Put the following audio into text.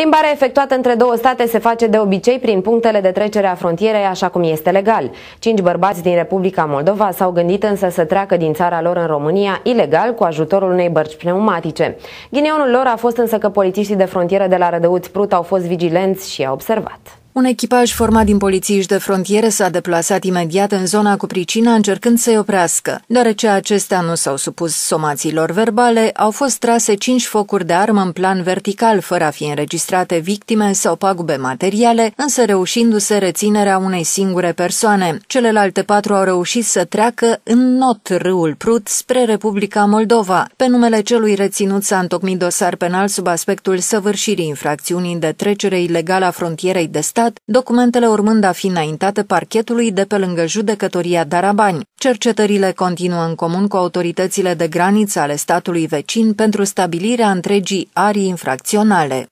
Plimbarea efectuată între două state se face de obicei prin punctele de trecere a frontierei, așa cum este legal. Cinci bărbați din Republica Moldova s-au gândit însă să treacă din țara lor în România ilegal cu ajutorul unei bărci pneumatice. Ghinionul lor a fost însă că polițiștii de frontieră de la Rădăuți Prut au fost vigilenți și au observat. Un echipaj format din polițiști de frontieră s-a deplasat imediat în zona cu pricina încercând să-i oprească. Deoarece acestea nu s-au supus somațiilor verbale, au fost trase cinci focuri de armă în plan vertical, fără a fi înregistrate victime sau pagube materiale, însă reușindu-se reținerea unei singure persoane. Celelalte patru au reușit să treacă în not râul Prut spre Republica Moldova. Pe numele celui reținut s-a întocmit dosar penal sub aspectul săvârșirii infracțiunii de trecere ilegală a frontierei de stat anchetat, documentele urmând a fi înaintate parchetului de pe lângă judecătoria Darabani. Cercetările continuă în comun cu autoritățile de graniță ale statului vecin pentru stabilirea întregii arii infracționale.